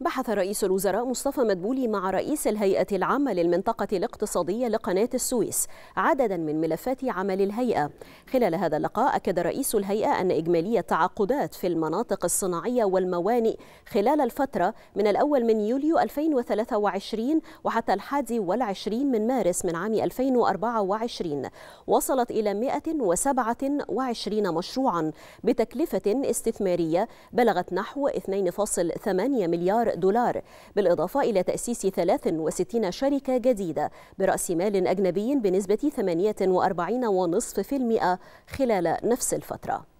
بحث رئيس الوزراء مصطفى مدبولي مع رئيس الهيئة العامة للمنطقة الاقتصادية لقناة السويس عددا من ملفات عمل الهيئة خلال هذا اللقاء أكد رئيس الهيئة أن إجمالية التعاقدات في المناطق الصناعية والموانئ خلال الفترة من الأول من يوليو 2023 وحتى الحادي والعشرين من مارس من عام 2024 وصلت إلى 127 مشروعا بتكلفة استثمارية بلغت نحو 2.8 مليار مليار دولار بالإضافة إلى تأسيس 63 شركة جديدة برأس مال أجنبي بنسبة 48.5% خلال نفس الفترة